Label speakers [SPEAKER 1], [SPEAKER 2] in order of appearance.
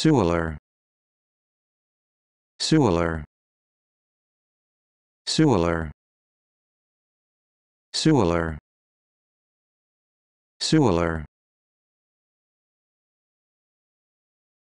[SPEAKER 1] Sewer. Sewer. Sewer. Sewer. Sewer.